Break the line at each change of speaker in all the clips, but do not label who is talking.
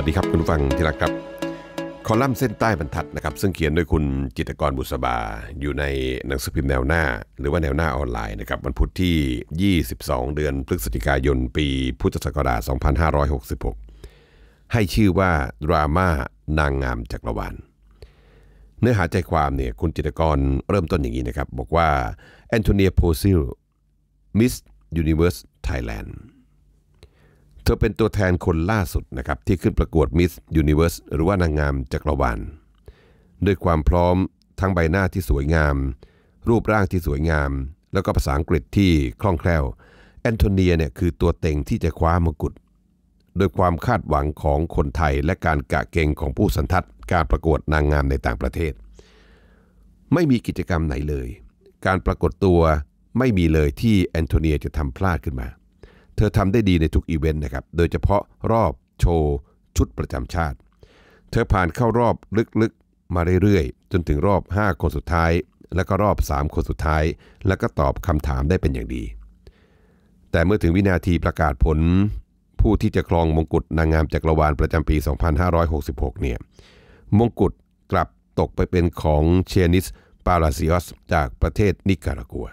วัสดีครับ คุณฟังที่รักครับคอลัมน์เส้นใต้บรรทัดนะครับซึ่งเขียนโดยคุณจิตกรบุษบาอยู่ในหนังสือพิมพ์แนวหน้า หรือว่าแนวหน้าออนไลน์นะครับวันพุธที่ 22 เดือนพฤศจิกายน ปีพุทธศักราช2566 ให้ชื่อว่า ดราม่านางงามจักรวาลเนื้อหาใจความเนี่ยคุณจิตกรเริ่มต้นอย่างนี้นะครับบอกว่าแอนโทเนียโพซิลมิสยูนิเวอร์สไทยแลนด์ธอเป็นตัวแทนคนล่าสุดนะครับที่ขึ้นประกวดมิสยูนิเวอร์สหรือว่านางงามจักรวาลด้วยความพร้อมทั้งใบหน้าที่สวยงาม รูปร่างที่สวยงาม แล้วก็ภาษาอังกฤษที่คล่องแคล่วแอนโทเนียเนี่ยคือตัวเต็งที่จะคว้ามงกุฎโดยความคาดหวังของคนไทยและการกะเก่งของผู้สันทัดการประกวดนางงามในต่างประเทศ ไม่มีกิจกรรมไหนเลย การปรากฏตัวไม่มีเลยที่แอนโทเนียจะทำพลาดขึ้นมาเธอทำได้ดีในทุกอีเวนต์นะครับ โดยเฉพาะรอบโชว์ ชุดประจำชาติ เธอผ่านเข้ารอบลึก ๆ มาเรื่อย ๆ จนถึงรอบ 5 คนสุดท้าย แล้วก็รอบ 3 คนสุดท้าย แล้วก็ตอบคำถามได้เป็นอย่างดี แต่เมื่อถึงวินาทีประกาศผล ผู้ที่จะครองมงกุฎนางงามจักรวาลประจำปี 2566 เนี่ยมงกุฎกลับตกไปเป็นของเชนิสปาลาซิออสจากประเทศนิการากัว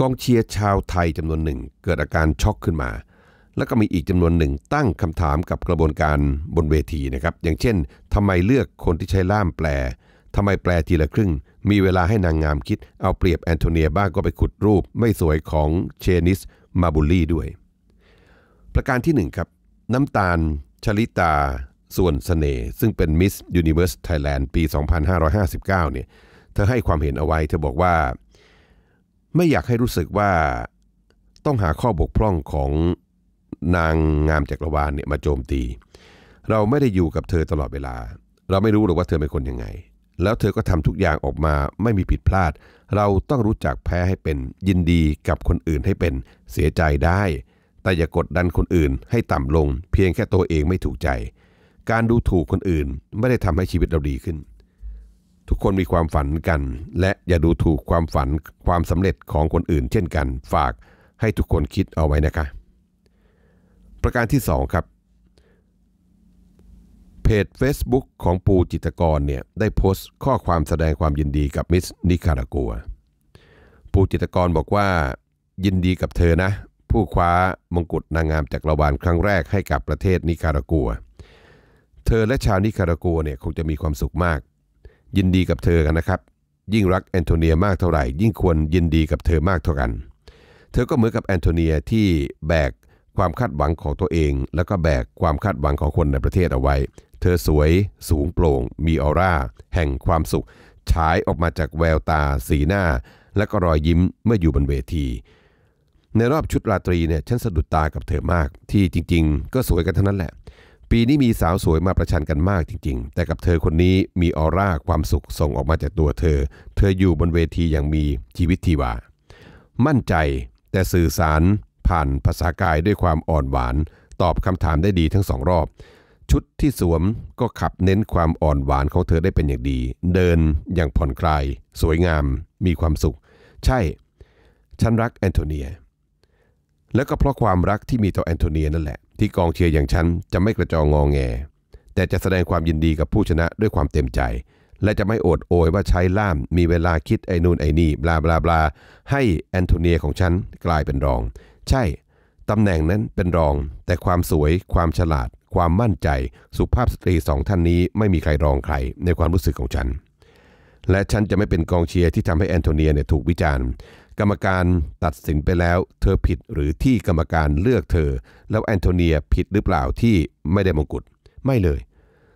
กองเชียร์ชาวไทยจำนวนหนึ่งเกิดอาการช็อกขึ้นมา แล้วก็มีอีกจำนวนหนึ่งตั้งคำถามกับกระบวนการบนเวทีนะครับอย่างเช่นทำไมเลือกคนที่ใช้ล่ามแปลทำไมแปลทีละครึ่ง มีเวลาให้นางงามคิดเอาเปรียบแอนโทเนียบ้างก็ไปขุดรูปไม่สวยของเชนิส มาบุลลี่ด้วย ประการที่1ครับน้ำตาลชลิตาส่วนสเสน่ห์ซึ่งเป็นมิสยูนิเวอร์สไทยแลนด์ปี 2559เนี่ยเธอให้ความเห็นเอาไว้เธอบอกว่าไม่อยากให้รู้สึกว่าต้องหาข้อบกพร่องของนางงามจักรวาลเนี่ยมาโจมตี เราไม่ได้อยู่กับเธอตลอดเวลา เราไม่รู้หรอกว่าเธอเป็นคนยังไง แล้วเธอก็ทำทุกอย่างออกมาไม่มีผิดพลาด เราต้องรู้จักแพ้ให้เป็นยินดีกับคนอื่นให้เป็นเสียใจได้ แต่อย่ากดดันคนอื่นให้ต่ำลง เพียงแค่ตัวเองไม่ถูกใจ การดูถูกคนอื่นไม่ได้ทำให้ชีวิตเราดีขึ้นทุกคนมีความฝันกันและอย่าดูถูกความฝันความสำเร็จของคนอื่นเช่นกันฝากให้ทุกคนคิดเอาไว้นะคะ ประการที่ 2 ครับเพจ Facebook ของปูจิตกรเนี่ยได้โพสต์ข้อความแสดงความยินดีกับมิสนิคารากัวปูจิตกรบอกว่า ยินดีกับเธอนะผู้คว้ามงกุฎนางงามจากรวาลครั้งแรกให้กับประเทศนิคารากัว เธอและชาวนิคารากัวเนี่ยคงจะมีความสุขมากยินดีกับเธอกันนะครับ ยิ่งรักแอนโทเนียมากเท่าไหร่ยิ่งควรยินดีกับเธอมากเท่ากัน เธอก็เหมือนกับแอนโทเนียที่แบกความคาดหวังของตัวเอง แล้วก็แบกความคาดหวังของคนในประเทศเอาไว้ เธอสวยสูงโปร่ง มีออร่าแห่งความสุขฉายออกมาจากแววตาสีหน้า และก็รอยยิ้มเมื่ออยู่บนเวที ในรอบชุดราตรีเนี่ยฉันสะดุดตากับเธอมากที่จริง ๆ ก็สวยกันทั้งนั้นแหละปีนี้มีสาวสวยมาประชันกันมากจริงๆ แต่กับเธอคนนี้มีออร่าความสุขส่งออกมาจากตัวเธอ เธออยู่บนเวทีอย่างมีชีวิตทีวา มั่นใจแต่สื่อสารผ่านภาษากายด้วยความอ่อนหวานตอบคำถามได้ดีทั้งสองรอบ ชุดที่สวมก็ขับเน้นความอ่อนหวานของเธอได้เป็นอย่างดี เดินอย่างผ่อนคลายสวยงามมีความสุข ใช่ฉันรักแอนโทเนีย และก็เพราะความรักที่มีต่อแอนโทเนียนั่นแหละที่กองเชียร์อย่างฉันจะไม่กระจองงองแง แต่จะแสดงความยินดีกับผู้ชนะด้วยความเต็มใจ และจะไม่โอดโอยว่าใช้ล่าม มีเวลาคิดไอ้นู่นไอ้นี่บลาบลาบลา ให้แอนโทเนียของฉันกลายเป็นรอง ใช่ ตำแหน่งนั้นเป็นรองแต่ความสวย ความฉลาด ความมั่นใจ สุภาพสตรีสองท่านนี้ ไม่มีใครรองใครในความรู้สึกของฉัน และฉันจะไม่เป็นกองเชียร์ที่ทำให้แอนโทเนียเนี่ยถูกวิจารณ์กรรมการตัดสินไปแล้วเธอผิดหรือที่กรรมการเลือกเธอ แล้วแอนโทเนียผิดหรือเปล่าที่ไม่ได้มงกุฎไม่เลย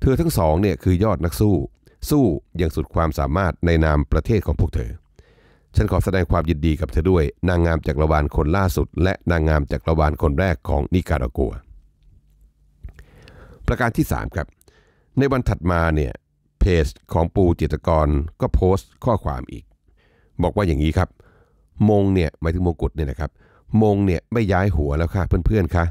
เธอทั้งสองเนี่ยคือยอดนักสู้ สู้อย่างสุดความสามารถในนามประเทศของพวกเธอ ฉันขอแสดงความยินดีกับเธอด้วย นางงามจากรวาลคนล่าสุด และนางงามจากรวาลคนแรกของนิการากัว ประการที่ 3 ครับ ในวันถัดมาเนี่ยเพจของปูจิตกรก็โพสต์ข้อความอีก บอกว่าอย่างนี้ครับมงเนี่ยหมายถึงมงกุฎเนี่ยนะครับมงเนี่ยไม่ย้ายหัวแล้วค่ะเพื่อนๆคะ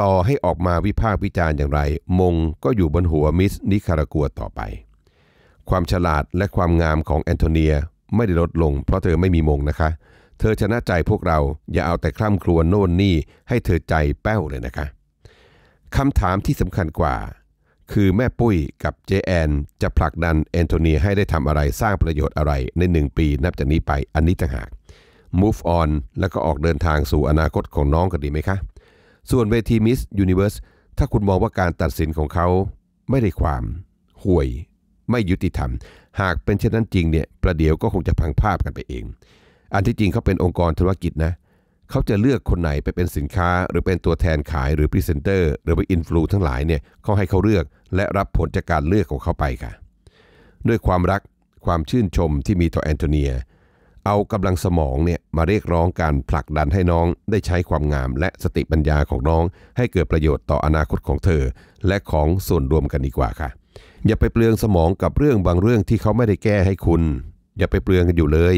ต่อให้ออกมาวิพากษ์วิจารณ์อย่างไร มงก็อยู่บนหัวมิสนิคารากัวต่อไป ความฉลาดและความงามของแอนโทเนียไม่ได้ลดลงเพราะเธอไม่มีมงนะคะ เธอชนะใจพวกเราอย่าเอาแต่คร่ำครวญโน่นนี่ ให้เธอใจแป้วเลยนะคะคำถามที่สำคัญกว่า คือแม่ปุ้ยกับเจแอน จะผลักดันแอนโทเนียให้ได้ทำอะไรสร้างประโยชน์อะไรในหนึ่งปี นับจากนี้ไปอันนี้ต่างหาก move on แล้วก็ออกเดินทางสู่อนาคตของน้องกันดีไหมคะ ส่วนเวที Miss Universe ถ้าคุณมองว่าการตัดสินของเขาไม่ได้ความห่วย ไม่ยุติธรรม หากเป็นเช่นนั้นจริงเนี่ย ประเดี๋ยวก็คงจะพังภาพกันไปเอง อันที่จริงเขาเป็นองค์กรธุรกิจนะเขาจะเลือกคนไหนไปเป็นสินค้า หรือเป็นตัวแทนขายหรือพรีเซนเตอร์ หรือไปอินฟลูทั้งหลายเนี่ยเขาให้เขาเลือกและรับผลจากการเลือกของเขาไปค่ะ ด้วยความรักความชื่นชมที่มีต่อแอนโทเนียเอากำลังสมองเนี่ยมาเรียกร้องการผลักดันให้น้องได้ใช้ความงาม และสติปัญญาของน้อง ให้เกิดประโยชน์ต่ออนาคตของเธอ และของส่วนรวมกันดีกว่าค่ะ อย่าไปเปลืองสมองกับเรื่องบางเรื่องที่เขาไม่ได้แก้ให้คุณ อย่าไปเปลืองกันอยู่เลย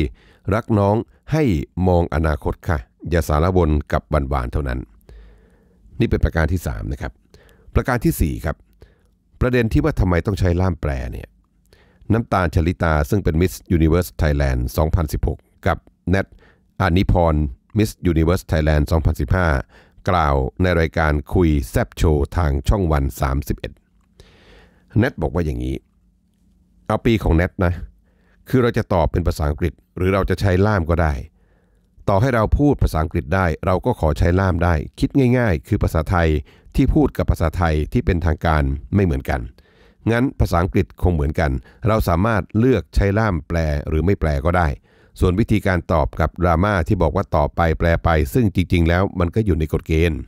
รักน้องให้มองอนาคตค่ะ อย่าสารวนกับบันวานเท่านั้น นี่เป็นประการที่3นะครับประการที่4ครับประเด็นที่ว่าทำไมต้องใช้ล่ามแปลเนี่ยน้ำตาลชลิตา ซึ่งเป็นมิสยูนิเวอร์สไทยแลนด์2016 กับแนทอานิพรมิสยูนิเวอร์สไทยแลนด์2015 กล่าวในรายการคุยแซบโชว์ทางช่องวัน 31แนทบอกว่าอย่างนี้ เอาปีของแนทนะ คือเราจะตอบเป็นภาษาอังกฤษหรือเราจะใช้ล่ามก็ได้ ต่อให้เราพูดภาษาอังกฤษได้ เราก็ขอใช้ล่ามได้ คิดง่าย ๆ คือภาษาไทยที่พูดกับภาษาไทยที่เป็นทางการไม่เหมือนกันเงั้นภาษาอังกฤษคงเหมือนกัน เราสามารถเลือกใช้ล่ามแปล หรือไม่แปลก็ได้ ส่วนวิธีการตอบกับดราม่าที่บอกว่าตอบไป แปลไปซึ่งจริงๆ แล้วมันก็อยู่ในกฎเกณฑ์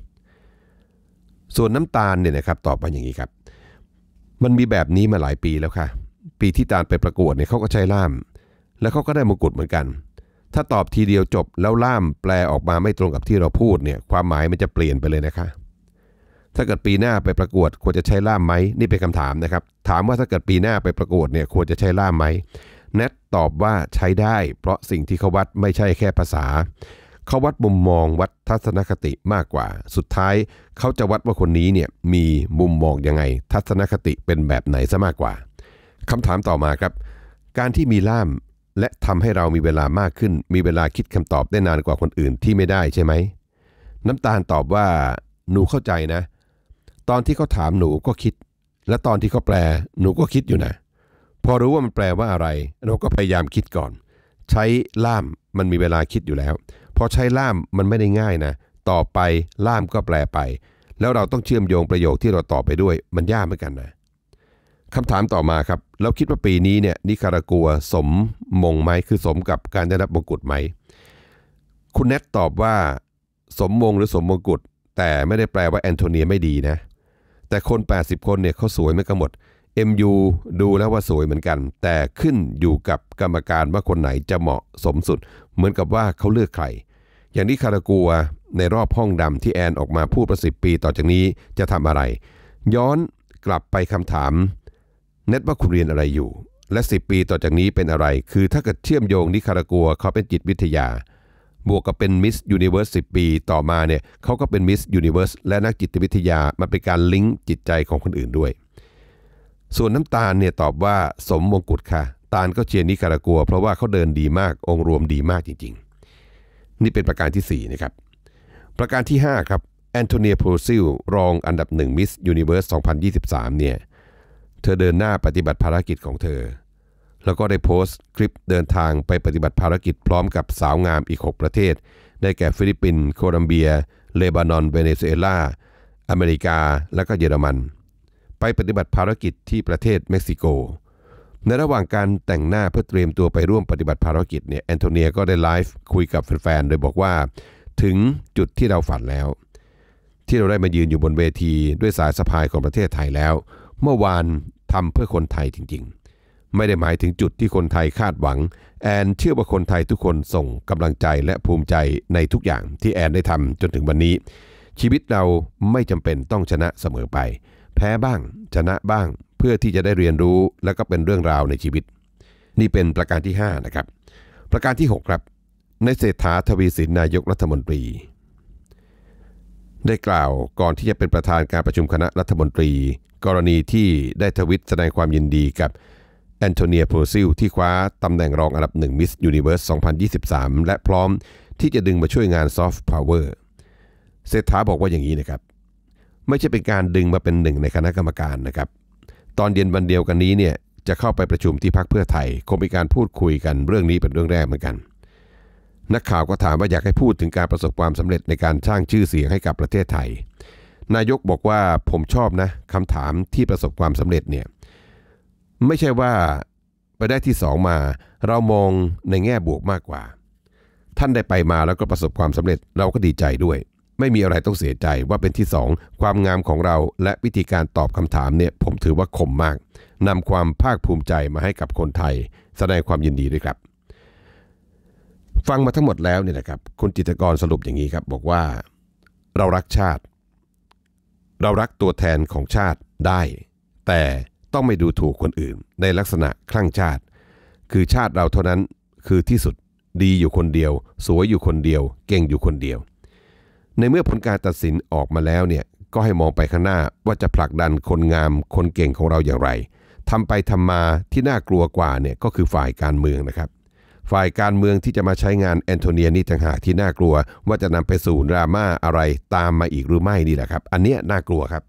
ส่วนน้ำตาลเนี่ยนะครับตอบมาอย่างนี้ครับ มันมีแบบนี้มาหลายปีแล้วค่ะ ปีที่ตาลไปประกวดเนี่ยเขาก็ใช้ล่ามแล้วเขาก็ได้มงกุฎเหมือนกัน ถ้าตอบทีเดียวจบแล้วล่ามแปลออกมาไม่ตรงกับที่เราพูดเนี่ยความหมายมันจะเปลี่ยนไปเลยนะคะถ้าเกิดปีหน้าไปประกวด ควรจะใช้ล่ามไหมนี่เป็นคำถามนะครับถามว่าถ้าเกิดปีหน้าไปประกวดเนี่ย ควรจะใช้ล่ามไหมแนทตอบว่าใช้ได้ เพราะสิ่งที่เขาวัดไม่ใช่แค่ภาษา เขาวัดมุมมองวัดทัศนคติมากกว่า สุดท้ายเขาจะวัดว่าคนนี้เนี่ยมีมุมมองยังไง ทัศนคติเป็นแบบไหนซะมากกว่าคำถามต่อมาครับ การที่มีล่ามและทำให้เรามีเวลามากขึ้น มีเวลาคิดคำตอบได้นานกว่าคนอื่นที่ไม่ได้ใช่ไหมน้ำตาลตอบว่า หนูเข้าใจนะเตอนที่เขาถามหนูก็คิด และตอนที่เขาแปลหนูก็คิดอยู่นะพอรู้ว่ามันแปลว่าอะไรเราก็พยายามคิดก่อน ใช้ล่ามมันมีเวลาคิดอยู่แล้ว พอใช้ล่ามมันไม่ได้ง่ายนะต่อไปล่ามก็แปลไป แล้วเราต้องเชื่อมโยงประโยคที่เราตอบไปด้วย มันยากเหมือนกันนะคำถามต่อมาครับเราคิดว่าปีนี้เนี่ยนิคารากัวสมมงไหมคือสมกับการได้รับมงกุฎไหม คุณเนตตอบว่า สมมงหรือสมมงกุฎแต่ไม่ได้แปลว่าแอนโทเนียไม่ดีนะแต่คน 80 คนเนี่ยเขาสวยไม่กันหมด MU ดูแล้วว่าสวยเหมือนกัน แต่ขึ้นอยู่กับกรรมการว่าคนไหนจะเหมาะสมสุด เหมือนกับว่าเขาเลือกใคร อย่างนี้คารากัวในรอบห้องดำที่แอน ออกมาพูดประสิบปีต่อจากนี้จะทำอะไร ย้อนกลับไปคำถามเน็ตว่าคุณเรียนอะไรอยู่ และ 10 ปีต่อจากนี้เป็นอะไร คือ ถ้าเกิดเชื่อมโยงนิคารากัวเขาเป็นจิตวิทยาบวกกับเป็นมิสยูนิเวอร์สสิปีต่อมาเนี่ยเขาก็เป็นมิสยูนิเวอร์สและนักจิตวิทยามันเป็นการลิงก์จิตใจของคนอื่นด้วย ส่วนน้ำตาลเนี่ยตอบว่าสมมงกุฎค่ะ ตาลก็เชียร์นิการากัว เพราะว่าเขาเดินดีมากองรวมดีมากจริงๆ นี่เป็นประการที่ 4 นะครับ ประการที่ 5 ครับ แอนโทเนียโพซิล รองอันดับ1มิสยูนิเวอร์ส2023เนี่ยเธอเดินหน้าปฏิบัติภารกิจของเธอแล้วก็ได้โพสต์คลิปเดินทางไปปฏิบัติภารกิจพร้อมกับสาวงามอีก 6 ประเทศ ได้แก่ฟิลิปปินส์โคลัมเบีย เลบานอนเวเนซุเอลา อเมริกา และก็เยอรมัน ไปปฏิบัติภารกิจที่ประเทศเม็กซิโก ในระหว่างการแต่งหน้าเพื่อเตรียมตัวไปร่วมปฏิบัติภารกิจเนี่ยแอนโทเนียก็ได้ไลฟ์คุยกับแฟนๆโดยบอกว่า ถึงจุดที่เราฝันแล้ว ที่เราได้มายืนอยู่บนเวทีด้วยสายสะพายของประเทศไทยแล้ว เมื่อวานทำเพื่อคนไทยจริงไม่ได้หมายถึงจุดที่คนไทยคาดหวัง แอนเชื่อว่าคนไทยทุกคนส่งกำลังใจและภูมิใจในทุกอย่างที่แอนได้ทำจนถึงวันนี้ ชีวิตเราไม่จำเป็นต้องชนะเสมอไป แพ้บ้าง ชนะบ้างเพื่อที่จะได้เรียนรู้และก็เป็นเรื่องราวในชีวิต นี่เป็นประการที่5นะครับ ประการที่ 6 ครับในเศรษฐาทวีสินนายกรัฐมนตรี ได้กล่าวก่อนที่จะเป็นประธานการประชุมคณะรัฐมนตรี กรณีที่ได้ทวิตแสดงความยินดีกับแอนโทเนียเพอร์ซิลที่คว้าตำแหน่งรองอันดับหนึ่งมิสยูนิเวิร์ส 2023 และพร้อมที่จะดึงมาช่วยงานซอฟต์พาวเวอร์เศรษฐาบอกว่าอย่างนี้นะครับ ไม่ใช่เป็นการดึงมาเป็นหนึ่งในคณะกรรมการนะครับ ตอนเย็นวันเดียวกันนี้เนี่ยจะเข้าไปประชุมที่พักเพื่อไทย คงมีการพูดคุยกันเรื่องนี้เป็นเรื่องแรกเหมือนกัน นักข่าวก็ถามว่าอยากให้พูดถึงการประสบความสำเร็จในการสร้างชื่อเสียงให้กับประเทศไทยนายกบอกว่าผมชอบนะคำถามที่ประสบความสำเร็จเนี่ยไม่ใช่ว่าไปได้ที่สองมาเรามองในแง่บวกมากกว่า ท่านได้ไปมาแล้วก็ประสบความสำเร็จเราก็ดีใจด้วย ไม่มีอะไรต้องเสียใจว่าเป็นที่สอง ความงามของเรา และวิธีการตอบคำถามเนี่ยผมถือว่าคมมากนำความภาคภูมิใจมาให้กับคนไทยแสดงความยินดีด้วยครับ ฟังมาทั้งหมดแล้วเนี่ยนะครับคุณจิตกรสรุปอย่างนี้ครับบอกว่า เรารักชาติ เรารักตัวแทนของชาติได้ แต่ต้องไม่ดูถูกคนอื่นในลักษณะคลั่งชาติ คือชาติเราเท่านั้นคือที่สุดดีอยู่คนเดียว สวยอยู่คนเดียว เก่งอยู่คนเดียว ในเมื่อผลการตัดสินออกมาแล้วเนี่ยก็ให้มองไปข้างหน้าว่าจะผลักดันคนงามคนเก่งของเราอย่างไรทำไปทำมาที่น่ากลัวกว่าเนี่ยก็คือฝ่ายการเมืองนะครับ ฝ่ายการเมืองที่จะมาใช้งานแอนโทเนียนี่ต่างหากที่น่ากลัว ว่าจะนำไปสู่ดราม่าอะไรตามมาอีกหรือไม่นี่แหละครับ อันเนี้ยน่ากลัวครับ